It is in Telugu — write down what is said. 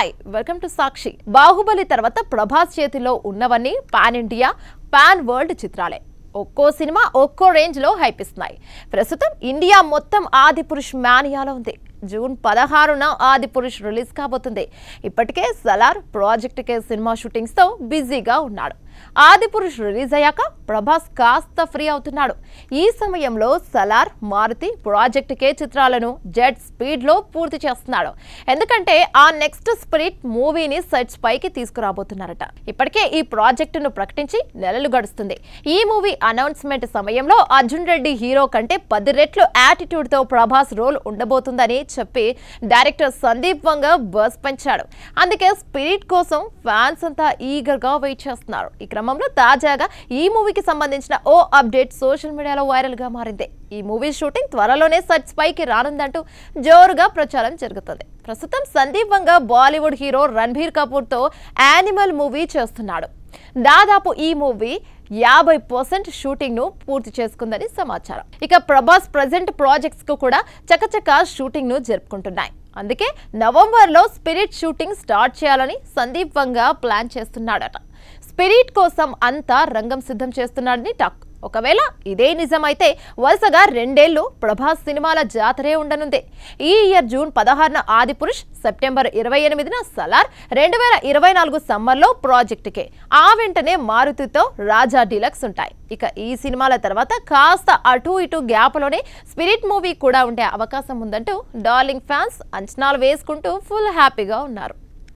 hi welcome to Sakshi Baahubali తర్వాత ప్రభాస్ చేతిలో ఉన్నవన్నీ పాన్ ఇండియా పాన్ వరల్డ్ చిత్రాలే ఒక్కో సినిమా ఒక్కో లో హైప్ ఇస్తున్నాయి ప్రస్తుతం ఇండియా మొత్తం ఆది పురుష్ మానియాలో ఉంది జూన్ పదహారున ఆది పురుష్ రిలీజ్ కాబోతుంది ఇప్పటికే సలార్ ప్రాజెక్ట్ కే సినిమా షూటింగ్స్తో బిజీగా ఉన్నాడు ఆది పురుషుడు రిలీజ్ అయ్యాక ప్రభాస్ కాస్త ఫ్రీ అవుతున్నాడు ఈ సమయంలో సలార్ మారుతి ప్రాజెక్ట్ కే చిత్రాలను స్పీడ్ స్పీడ్లో పూర్తి చేస్తున్నాడు ఎందుకంటే ఆ నెక్స్ట్ స్పిరిట్ మూవీని సెట్స్ పైకి తీసుకురాబోతున్నారట ఇప్పటికే ఈ ప్రాజెక్టును ప్రకటించి నెలలు గడుస్తుంది ఈ మూవీ అనౌన్స్మెంట్ సమయంలో అర్జున్ రెడ్డి హీరో కంటే పది రెట్లు తో ప్రభాస్ రోల్ ఉండబోతుందని చెప్పి డైరెక్టర్ సందీప్ వంగ బస్ పంచాడు అందుకే స్పిరిట్ కోసం ఫ్యాన్స్ అంతా గా వెయిట్ చేస్తున్నారు ఈ క్రమంలో తాజాగా ఈ మూవీకి సంబంధించిన ఓ అప్డేట్ సోషల్ మీడియాలో వైరల్గా మారింది ఈ మూవీ షూటింగ్ త్వరలోనే సర్చ్ పైకి రానుందంటూ జోరుగా ప్రచారం జరుగుతుంది ప్రస్తుతం సందీపంగా బాలీవుడ్ హీరో రణ్బీర్ కపూర్తో యానిమల్ మూవీ చేస్తున్నాడు దాదాపు ఈ మూవీ యాభై పర్సెంట్ షూటింగ్ ను పూర్తి చేసుకుందని సమాచారం ఇక ప్రభాస్ ప్రజెంట్ ప్రాజెక్ట్స్ కు కూడా చకచక షూటింగ్ ను జరుపుకుంటున్నాయి అందుకే నవంబర్లో స్పిరిట్ షూటింగ్ స్టార్ట్ చేయాలని సందీప్ వంగా ప్లాన్ చేస్తున్నాడట స్పిరిట్ కోసం అంతా రంగం సిద్ధం చేస్తున్నాడని టాక్ ఒకవేళ ఇదే నిజమైతే వరుసగా రెండేళ్లు ప్రభాస్ సినిమాల జాతరే ఉండనుంది ఈ ఇయర్ జూన్ పదహారున ఆదిపురుష్ సెప్టెంబర్ ఇరవై ఎనిమిదిన సలార్ రెండు వేల ఇరవై నాలుగు సమ్మర్లో ప్రాజెక్టుకే ఆ వెంటనే మారుతితో రాజా డీలక్స్ ఉంటాయి ఇక ఈ సినిమాల తర్వాత కాస్త అటు ఇటు గ్యాప్లోనే స్పిరిట్ మూవీ కూడా ఉండే అవకాశం ఉందంటూ డార్లింగ్ ఫ్యాన్స్ అంచనాలు వేసుకుంటూ ఫుల్ హ్యాపీగా ఉన్నారు